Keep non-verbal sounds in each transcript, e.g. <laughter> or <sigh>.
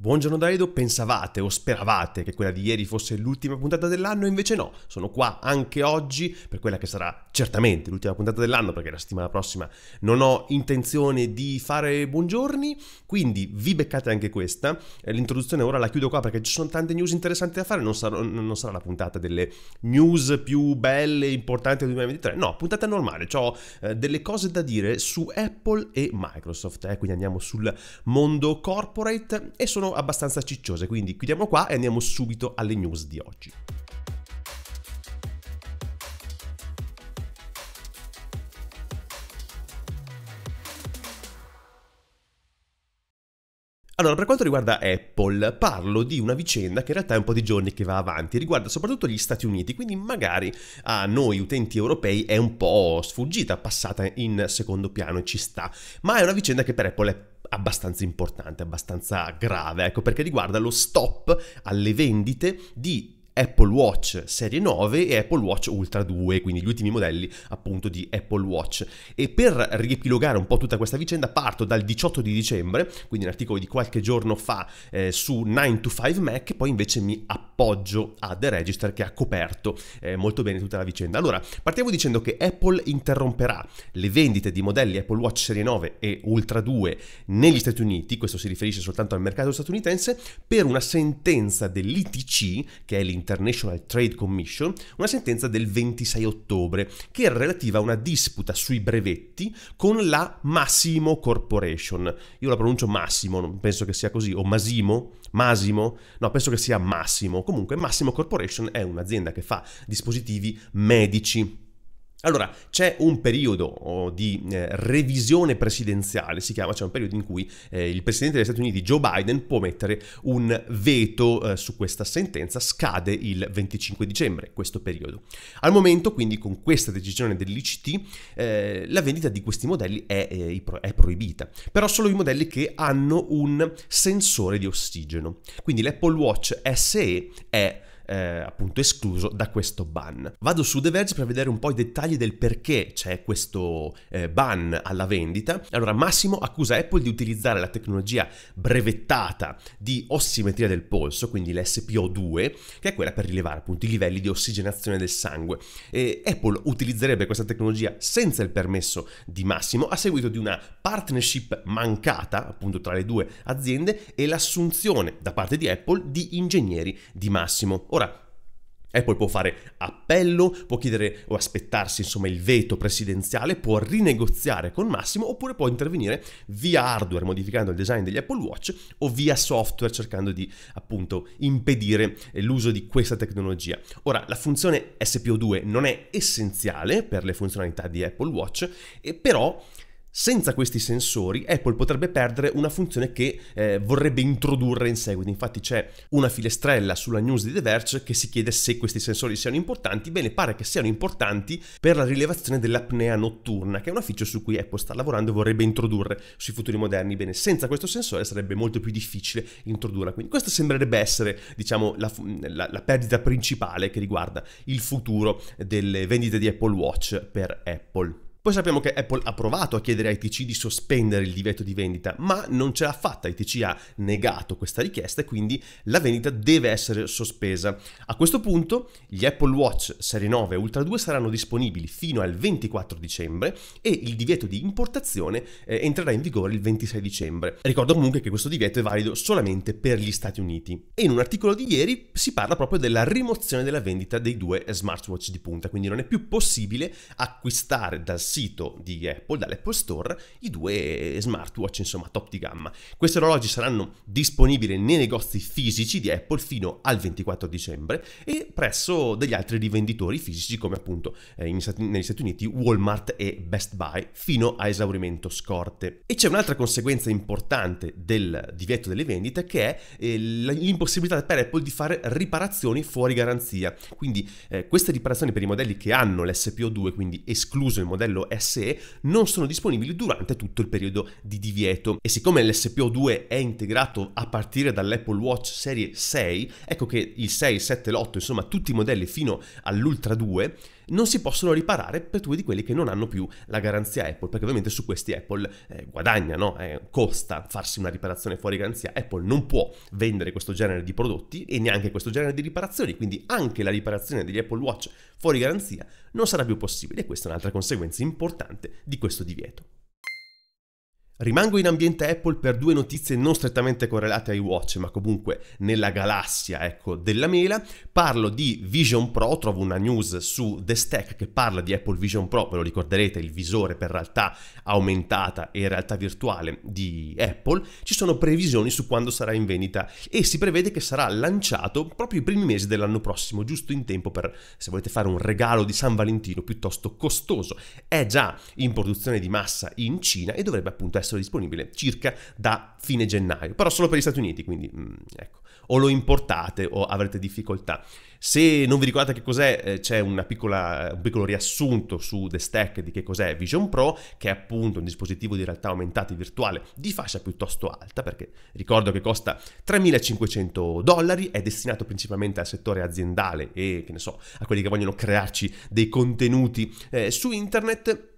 Buongiorno da pensavate o speravate che quella di ieri fosse l'ultima puntata dell'anno, invece no, sono qua anche oggi per quella che sarà certamente l'ultima puntata dell'anno, perché la settimana prossima non ho intenzione di fare buongiorni, quindi vi beccate anche questa, eh, l'introduzione ora la chiudo qua perché ci sono tante news interessanti da fare, non, sarò, non sarà la puntata delle news più belle e importanti del 2023, no, puntata normale, ho eh, delle cose da dire su Apple e Microsoft, eh, quindi andiamo sul mondo corporate e sono sono abbastanza cicciose, quindi chiudiamo qua e andiamo subito alle news di oggi. Allora, per quanto riguarda Apple, parlo di una vicenda che in realtà è un po' di giorni che va avanti, riguarda soprattutto gli Stati Uniti, quindi magari a noi utenti europei è un po' sfuggita, passata in secondo piano e ci sta, ma è una vicenda che per Apple è abbastanza importante, abbastanza grave, ecco perché riguarda lo stop alle vendite di Apple Watch Serie 9 e Apple Watch Ultra 2, quindi gli ultimi modelli appunto di Apple Watch. E per riepilogare un po' tutta questa vicenda parto dal 18 di dicembre, quindi un articolo di qualche giorno fa eh, su 9 to 5 Mac, poi invece mi appoggio a The Register che ha coperto eh, molto bene tutta la vicenda. Allora, partiamo dicendo che Apple interromperà le vendite di modelli Apple Watch Serie 9 e Ultra 2 negli Stati Uniti, questo si riferisce soltanto al mercato statunitense, per una sentenza dell'ITC, che è l'interno International Trade Commission una sentenza del 26 ottobre che era relativa a una disputa sui brevetti con la Massimo Corporation. Io la pronuncio Massimo, non penso che sia così, o Masimo, Masimo, no, penso che sia Massimo. Comunque Massimo Corporation è un'azienda che fa dispositivi medici allora, c'è un periodo oh, di eh, revisione presidenziale, si chiama, c'è un periodo in cui eh, il presidente degli Stati Uniti, Joe Biden, può mettere un veto eh, su questa sentenza, scade il 25 dicembre questo periodo. Al momento, quindi, con questa decisione dell'ICT, la vendita di questi modelli è proibita, però solo i modelli che hanno un sensore di ossigeno. Quindi l'Apple Watch SE è eh, appunto escluso da questo ban. Vado su The Verge per vedere un po' i dettagli del perché c'è questo eh, ban alla vendita. Allora, Massimo accusa Apple di utilizzare la tecnologia brevettata di ossimetria del polso, quindi l'SPO2, che è quella per rilevare appunto i livelli di ossigenazione del sangue. E Apple utilizzerebbe questa tecnologia senza il permesso di Massimo a seguito di una partnership mancata appunto tra le due aziende e l'assunzione da parte di Apple di ingegneri di Massimo. Ora, Ora, Apple eh, può fare appello, può chiedere o aspettarsi insomma il veto presidenziale, può rinegoziare con Massimo oppure può intervenire via hardware modificando il design degli Apple Watch o via software cercando di appunto impedire eh, l'uso di questa tecnologia. Ora la funzione SPO2 non è essenziale per le funzionalità di Apple Watch, eh, però senza questi sensori Apple potrebbe perdere una funzione che eh, vorrebbe introdurre in seguito. Infatti c'è una filestrella sulla news di The Verge che si chiede se questi sensori siano importanti. Bene, pare che siano importanti per la rilevazione dell'apnea notturna, che è una feature su cui Apple sta lavorando e vorrebbe introdurre sui futuri moderni. Bene, senza questo sensore sarebbe molto più difficile introdurla. Quindi questa sembrerebbe essere, diciamo, la, la, la perdita principale che riguarda il futuro delle vendite di Apple Watch per Apple. Poi sappiamo che Apple ha provato a chiedere a ITC di sospendere il divieto di vendita, ma non ce l'ha fatta, ITC ha negato questa richiesta e quindi la vendita deve essere sospesa. A questo punto gli Apple Watch Serie 9 e Ultra 2 saranno disponibili fino al 24 dicembre e il divieto di importazione eh, entrerà in vigore il 26 dicembre. Ricordo comunque che questo divieto è valido solamente per gli Stati Uniti. E in un articolo di ieri si parla proprio della rimozione della vendita dei due smartwatch di punta, quindi non è più possibile acquistare dal sito sito di Apple, dall'Apple Store, i due smartwatch, insomma, top di gamma. Questi orologi saranno disponibili nei negozi fisici di Apple fino al 24 dicembre e presso degli altri rivenditori fisici come appunto eh, Stati, negli Stati Uniti Walmart e Best Buy fino a esaurimento scorte. E c'è un'altra conseguenza importante del divieto delle vendite che è eh, l'impossibilità per Apple di fare riparazioni fuori garanzia. Quindi eh, queste riparazioni per i modelli che hanno l'SPO2, quindi escluso il modello SE non sono disponibili durante tutto il periodo di divieto. E siccome l'SPO2 è integrato a partire dall'Apple Watch serie 6, ecco che il 6, il 7, l'8, insomma tutti i modelli fino all'Ultra 2 non si possono riparare per due di quelli che non hanno più la garanzia Apple, perché ovviamente su questi Apple eh, guadagna, no? eh, costa farsi una riparazione fuori garanzia, Apple non può vendere questo genere di prodotti e neanche questo genere di riparazioni, quindi anche la riparazione degli Apple Watch fuori garanzia non sarà più possibile e questa è un'altra conseguenza importante di questo divieto. Rimango in ambiente Apple per due notizie non strettamente correlate ai watch, ma comunque nella galassia ecco, della mela. Parlo di Vision Pro, trovo una news su The Stack che parla di Apple Vision Pro, ve lo ricorderete, il visore per realtà aumentata e realtà virtuale di Apple. Ci sono previsioni su quando sarà in vendita e si prevede che sarà lanciato proprio i primi mesi dell'anno prossimo, giusto in tempo per se volete fare un regalo di San Valentino piuttosto costoso. È già in produzione di massa in Cina e dovrebbe appunto essere verso disponibile circa da fine gennaio, però solo per gli Stati Uniti, quindi mh, mm, ecco, o lo importate o avrete difficoltà. Se non vi ricordate che cos'è, eh, c'è piccola, un piccolo riassunto su The Stack di che cos'è Vision Pro, che è appunto un dispositivo di realtà aumentata e virtuale di fascia piuttosto alta, perché ricordo che costa 3.500 dollari, è destinato principalmente al settore aziendale e, che ne so, a quelli che vogliono crearci dei contenuti eh, su internet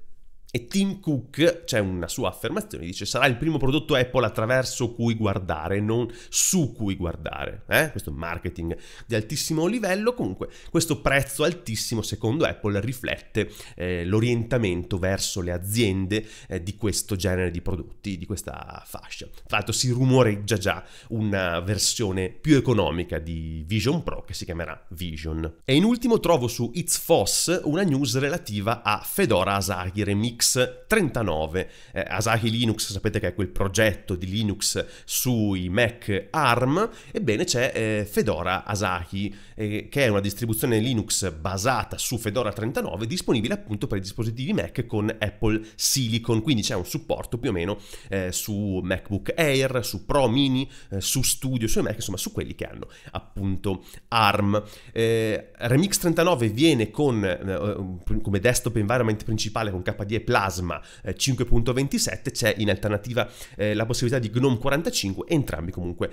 e Tim Cook, c'è una sua affermazione, dice sarà il primo prodotto Apple attraverso cui guardare, non su cui guardare. Eh? Questo marketing di altissimo livello, comunque questo prezzo altissimo secondo Apple riflette eh, l'orientamento verso le aziende eh, di questo genere di prodotti, di questa fascia. Tra l'altro si rumoreggia già una versione più economica di Vision Pro che si chiamerà Vision. E in ultimo trovo su It's Foss una news relativa a Fedora Asagi Remix Linux 39. Eh, Asahi Linux sapete che è quel progetto di Linux sui Mac ARM, ebbene c'è eh, Fedora Asahi eh, che è una distribuzione Linux basata su Fedora 39, disponibile appunto per i dispositivi Mac con Apple Silicon, quindi c'è un supporto più o meno eh, su MacBook Air, su Pro Mini, eh, su Studio, su Mac, insomma su quelli che hanno appunto ARM. Eh, Remix 39 viene con eh, come desktop environment principale con KDE Plasma 5.27, c'è in alternativa la possibilità di GNOME 45, entrambi comunque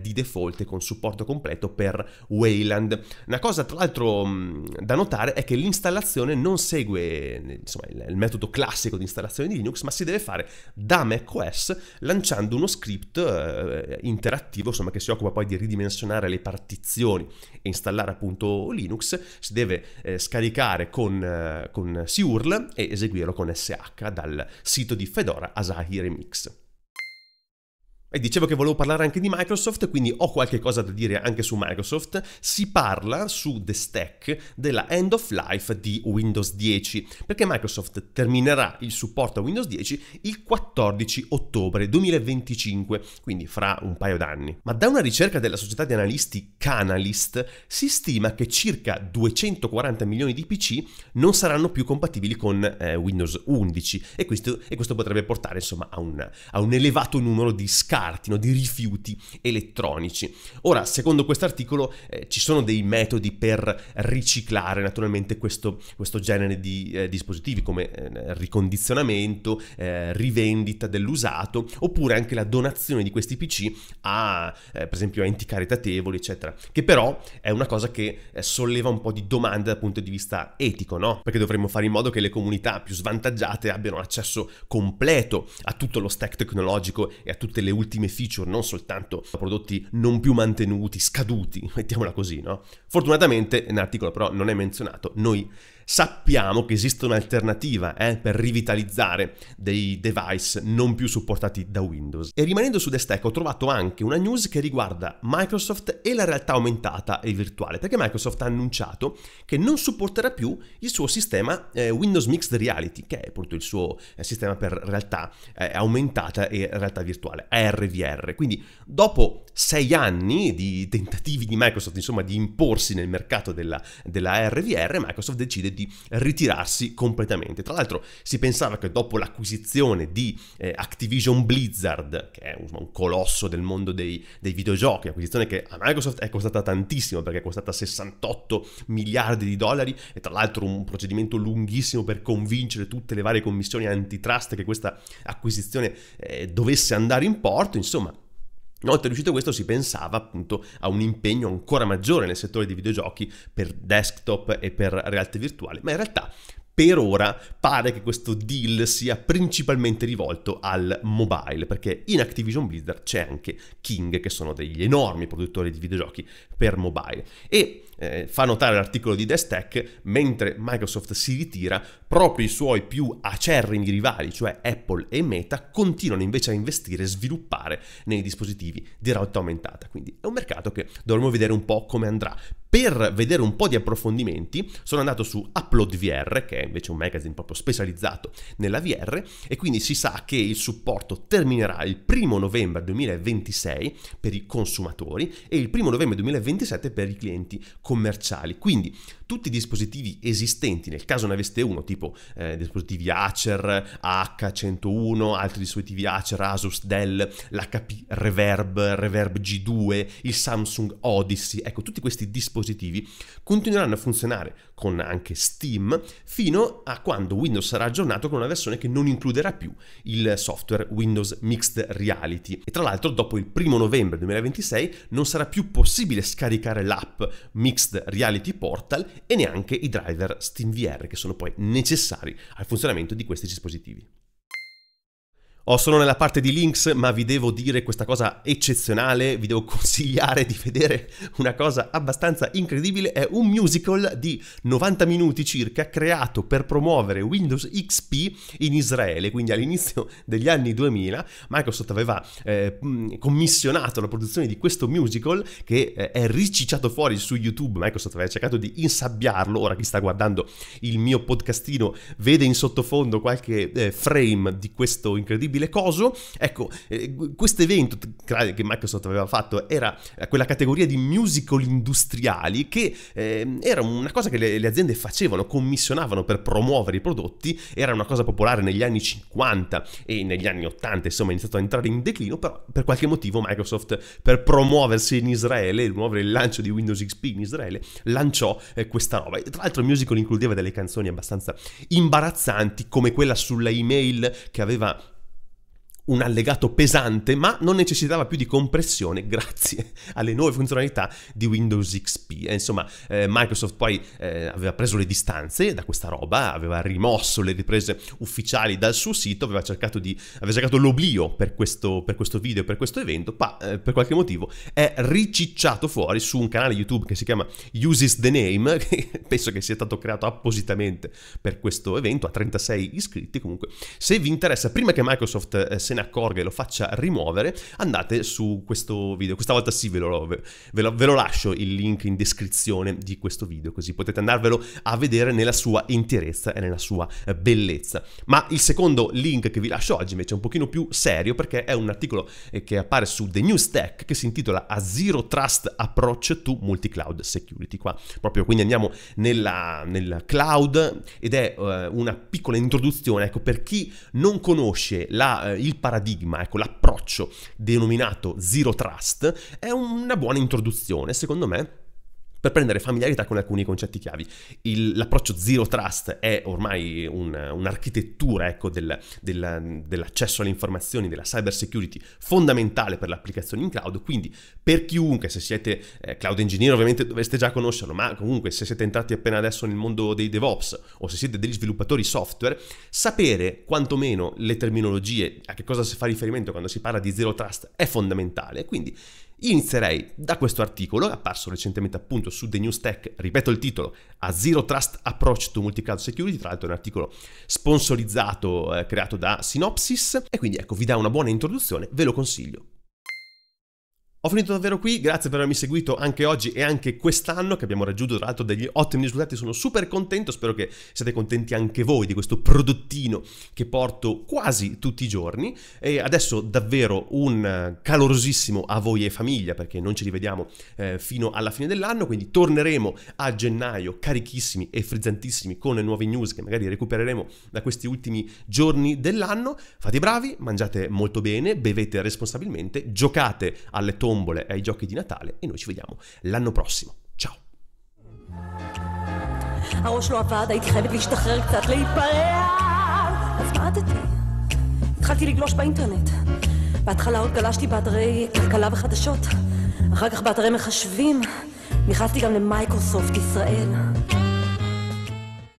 di default con supporto completo per Wayland brand. Una cosa tra l'altro mm, da notare è che l'installazione non segue insomma, il, metodo classico di installazione di Linux, ma si deve fare da macOS lanciando uno script eh, eh, interattivo, insomma, che si occupa poi di ridimensionare le partizioni e installare appunto Linux, si deve eh, scaricare con, eh, con SIURL e eseguirlo con SH dal sito di Fedora Asahi Remix. E dicevo che volevo parlare anche di Microsoft, quindi ho qualche cosa da dire anche su Microsoft. Si parla su The Stack della end of life di Windows 10, perché Microsoft terminerà il supporto a Windows 10 il 14 ottobre 2025, quindi fra un paio d'anni. Ma da una ricerca della società di analisti Canalist si stima che circa 240 milioni di PC non saranno più compatibili con eh, Windows 11 e questo, e questo, potrebbe portare insomma a un, a un elevato numero di scale scartino di rifiuti elettronici. Ora, secondo quest'articolo eh, ci sono dei metodi per riciclare naturalmente questo, questo genere di eh, dispositivi come eh, ricondizionamento, eh, rivendita dell'usato oppure anche la donazione di questi PC a eh, per esempio enti caritatevoli eccetera, che però è una cosa che eh, solleva un po' di domande dal punto di vista etico, no? Perché dovremmo fare in modo che le comunità più svantaggiate abbiano accesso completo a tutto lo stack tecnologico e a tutte le ultime ultime feature, non soltanto prodotti non più mantenuti, scaduti, <laughs> mettiamola così, no? Fortunatamente articolo però non è menzionato, noi Sappiamo che esiste un'alternativa eh, per rivitalizzare dei device non più supportati da Windows. E rimanendo su The ho trovato anche una news che riguarda Microsoft e la realtà aumentata e virtuale, perché Microsoft ha annunciato che non supporterà più il suo sistema eh, Windows Mixed Reality, che è appunto il suo eh, sistema per realtà eh, aumentata e realtà virtuale, RVR. Quindi dopo sei anni di tentativi di Microsoft, insomma, di imporsi nel mercato della, della ARVR, Microsoft decide di di ritirarsi completamente. Tra l'altro si pensava che dopo l'acquisizione di eh, Activision Blizzard, che è un, un colosso del mondo dei, dei, videogiochi, acquisizione che a Microsoft è costata tantissimo perché è costata 68 miliardi di dollari e tra l'altro un procedimento lunghissimo per convincere tutte le varie commissioni antitrust che questa acquisizione eh, dovesse andare in porto, insomma Oltre all'uscita a questo si pensava appunto a un impegno ancora maggiore nel settore dei videogiochi per desktop e per realtà virtuale, ma in realtà per ora pare che questo deal sia principalmente rivolto al mobile, perché in Activision Blizzard c'è anche King, che sono degli enormi produttori di videogiochi per mobile. E eh, fa notare l'articolo di The Stack, mentre Microsoft si ritira, proprio i suoi più acerrimi rivali, cioè Apple e Meta, continuano invece a investire e sviluppare nei dispositivi di realtà aumentata. Quindi è un mercato che dovremo vedere un po' come andrà. Per vedere un po' di approfondimenti sono andato su Upload VR, che è invece un magazine proprio specializzato nella VR, e quindi si sa che il supporto terminerà il 1 novembre 2026 per i consumatori e il 1 novembre 2027 per i clienti commerciali. Quindi tutti i dispositivi esistenti, nel caso ne aveste uno, tipo eh, dispositivi Acer, h 101 altri dispositivi Acer, Asus, Dell, l'HP Reverb, Reverb G2, il Samsung Odyssey, ecco, tutti questi dispositivi continueranno a funzionare con anche Steam fino a quando Windows sarà aggiornato con una versione che non includerà più il software Windows Mixed Reality. E tra l'altro dopo il 1 novembre 2026 non sarà più possibile scaricare l'app Mixed Reality Portal e neanche i driver SteamVR che sono poi necessari al funzionamento di questi dispositivi. Oh, sono nella parte di links, ma vi devo dire questa cosa eccezionale, vi devo <laughs> consigliare di vedere una cosa abbastanza incredibile, è un musical di 90 minuti circa creato per promuovere Windows XP in Israele, quindi all'inizio degli anni 2000 Microsoft aveva eh, mm, commissionato la produzione di questo musical che eh, è ricicciato fuori su YouTube, Microsoft aveva cercato di insabbiarlo, ora chi sta guardando il mio podcastino vede in sottofondo qualche eh, frame di questo incredibile possibile coso. Ecco, eh, questo evento che Microsoft aveva fatto era eh, quella categoria di musical industriali che eh, era una cosa che le, le, aziende facevano, commissionavano per promuovere i prodotti, era una cosa popolare negli anni 50 e negli anni 80, insomma, è iniziato a entrare in declino, però per qualche motivo Microsoft per promuoversi in Israele, promuovere il lancio di Windows XP in Israele, lanciò eh, questa roba. tra l'altro il musical includeva delle canzoni abbastanza imbarazzanti come quella sulla email che aveva un allegato pesante, ma non necessitava più di compressione <laughs> grazie alle nuove funzionalità di Windows XP. E eh, insomma, eh, Microsoft poi eh, aveva preso le distanze da questa roba, aveva rimosso le riprese ufficiali dal suo sito, aveva cercato, di, aveva cercato l'oblio per questo, per questo video, per questo evento, ma eh, per qualche motivo è ricicciato fuori su un canale YouTube che si chiama Uses the Name, <laughs> che penso che sia stato creato appositamente per questo evento, a 36 iscritti comunque. Se vi interessa, prima che Microsoft eh, se ne accorga e lo faccia rimuovere, andate su questo video. Questa volta sì, ve lo, ve, ve, lo, ve lo, lascio il link in descrizione di questo video, così potete andarvelo a vedere nella sua interezza e nella sua eh, bellezza. Ma il secondo link che vi lascio oggi invece è un pochino più serio perché è un articolo eh, che appare su The New Stack che si intitola A Zero Trust Approach to Multi-Cloud Security. Qua proprio quindi andiamo nella, nella cloud ed è uh, una piccola introduzione, ecco, per chi non conosce la, uh, il paradigma, ecco, l'approccio denominato Zero Trust è una buona introduzione, secondo me per prendere familiarità con alcuni concetti chiavi. Il, l'approccio zero trust è ormai un, un'architettura ecco, del, del, dell'accesso alle informazioni, della cyber security fondamentale per le applicazioni in cloud, quindi per chiunque, se siete eh, cloud engineer ovviamente dovreste già conoscerlo, ma comunque se siete entrati appena adesso nel mondo dei DevOps o se siete degli sviluppatori software, sapere quantomeno le terminologie, a che cosa si fa riferimento quando si parla di zero trust è fondamentale, quindi Inizierei da questo articolo, apparso recentemente appunto su The News Tech, ripeto il titolo, A Zero Trust Approach to Multicloud Security, tra l'altro è un articolo sponsorizzato, eh, creato da Synopsis, e quindi ecco, vi dà una buona introduzione, ve lo consiglio. Ho finito davvero qui, grazie per avermi seguito anche oggi e anche quest'anno che abbiamo raggiunto tra l'altro degli ottimi risultati, sono super contento, spero che siate contenti anche voi di questo prodottino che porto quasi tutti i giorni e adesso davvero un calorosissimo a voi e famiglia perché non ci rivediamo eh, fino alla fine dell'anno, quindi torneremo a gennaio carichissimi e frizzantissimi con le nuove news che magari recupereremo da questi ultimi giorni dell'anno, fate i bravi, mangiate molto bene, bevete responsabilmente, giocate alle torri tombole e ai giochi di Natale e noi ci vediamo l'anno prossimo. Ciao! הראש לא עבד, הייתי חייבת להשתחרר קצת, להתפרע! אז מעדתי. התחלתי לגלוש באינטרנט. בהתחלה עוד גלשתי באתרי כלכלה וחדשות, אחר כך באתרי מחשבים. נכנסתי גם למייקרוסופט ישראל.